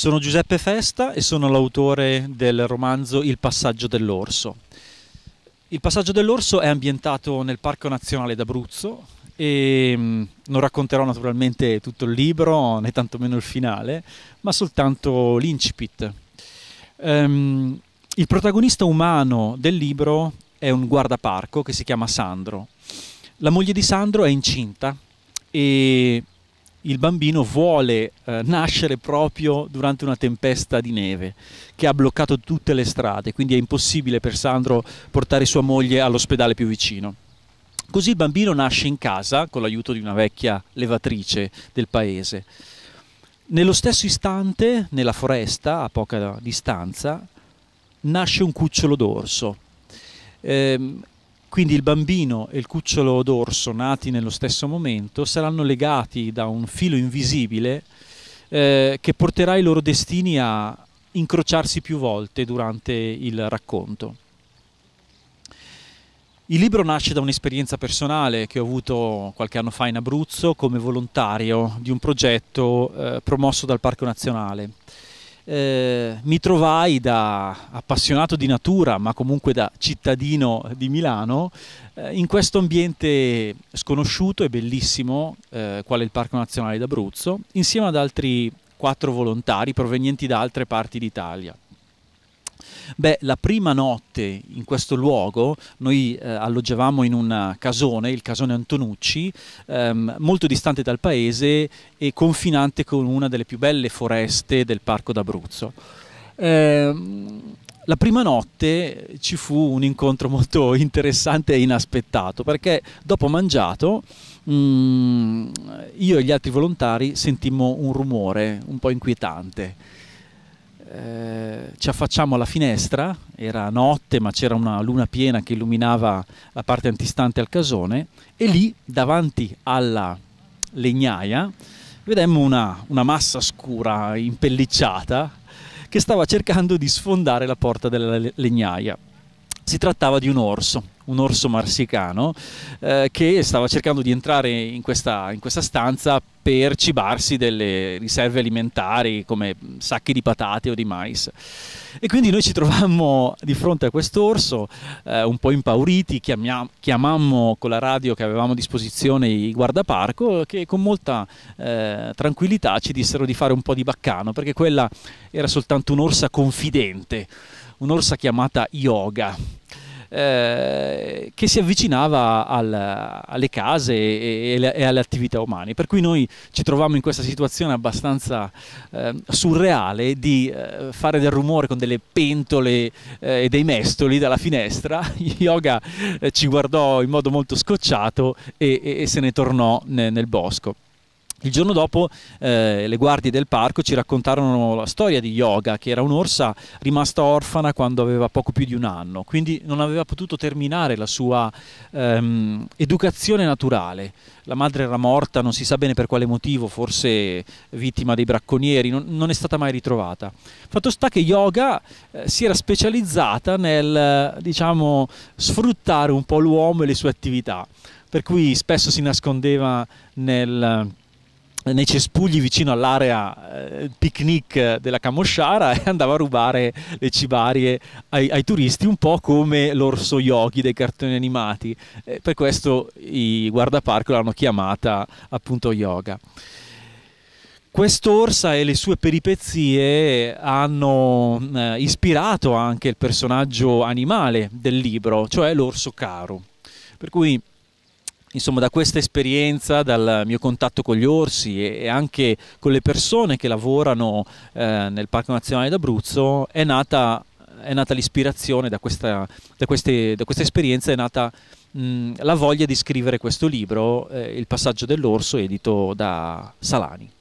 Sono Giuseppe Festa e sono l'autore del romanzo Il passaggio dell'orso. Il passaggio dell'orso è ambientato nel Parco Nazionale d'Abruzzo e mm, non racconterò naturalmente tutto il libro né tantomeno il finale, ma soltanto l'incipit. Um, il protagonista umano del libro è un guardaparco che si chiama Sandro. La moglie di Sandro è incinta e il bambino vuole eh, nascere proprio durante una tempesta di neve che ha bloccato tutte le strade, quindi è impossibile per Sandro portare sua moglie all'ospedale più vicino. Così il bambino nasce in casa con l'aiuto di una vecchia levatrice del paese. Nello stesso istante, nella foresta, a poca distanza, nasce un cucciolo d'orso. Ehm, quindi il bambino e il cucciolo d'orso nati nello stesso momento saranno legati da un filo invisibile eh, che porterà i loro destini a incrociarsi più volte durante il racconto. Il libro nasce da un'esperienza personale che ho avuto qualche anno fa in Abruzzo come volontario di un progetto eh, promosso dal Parco Nazionale eh, mi trovai da appassionato di natura, ma comunque da cittadino di Milano, eh, in questo ambiente sconosciuto e bellissimo, eh, quale il Parco Nazionale d'Abruzzo, insieme ad altri quattro volontari provenienti da altre parti d'Italia. Beh, la prima notte in questo luogo noi eh, alloggiavamo in un casone, il casone Antonucci, ehm, molto distante dal paese e confinante con una delle più belle foreste del Parco d'Abruzzo. Eh, la prima notte ci fu un incontro molto interessante e inaspettato perché dopo mangiato mm, io e gli altri volontari sentimmo un rumore un po' inquietante. Eh, ci affacciamo alla finestra, era notte ma c'era una luna piena che illuminava la parte antistante al casone e lì davanti alla legnaia vedemmo una, una massa scura impellicciata che stava cercando di sfondare la porta della legnaia. Si trattava di un orso, un orso marsicano, eh, che stava cercando di entrare in questa, in questa stanza per cibarsi delle riserve alimentari come sacchi di patate o di mais. E quindi noi ci trovammo di fronte a quest'orso, eh, un po' impauriti, chiamia- chiamammo con la radio che avevamo a disposizione i guardaparco che con molta eh, tranquillità ci dissero di fare un po' di baccano, perché quella era soltanto un'orsa confidente, un'orsa chiamata Yoga eh, che si avvicinava al, alle case e, e, e, alle attività umane. Per cui noi ci trovavamo in questa situazione abbastanza eh, surreale di eh, fare del rumore con delle pentole eh, e dei mestoli dalla finestra. Yoga ci guardò in modo molto scocciato e, e se ne tornò nel, nel bosco. Il giorno dopo eh, le guardie del parco ci raccontarono la storia di Yoga, che era un'orsa rimasta orfana quando aveva poco più di un anno, quindi non aveva potuto terminare la sua ehm, educazione naturale. La madre era morta, non si sa bene per quale motivo, forse vittima dei bracconieri, non, non è stata mai ritrovata. Fatto sta che Yoga eh, si era specializzata nel diciamo, sfruttare un po' l'uomo e le sue attività, per cui spesso si nascondeva nel nei cespugli vicino all'area eh, picnic della Camosciara e andava a rubare le cibarie ai, ai turisti, un po' come l'orso yogi dei cartoni animati. Eh, per questo i guardaparco l'hanno chiamata appunto yoga. Quest'orsa e le sue peripezie hanno eh, ispirato anche il personaggio animale del libro, cioè l'orso caro. Per cui insomma, da questa esperienza, dal mio contatto con gli orsi e anche con le persone che lavorano eh, nel Parco Nazionale d'Abruzzo, è nata, nata l'ispirazione, da questa, da queste, da questa esperienza è nata mh, la voglia di scrivere questo libro, eh, Il passaggio dell'orso, edito da Salani.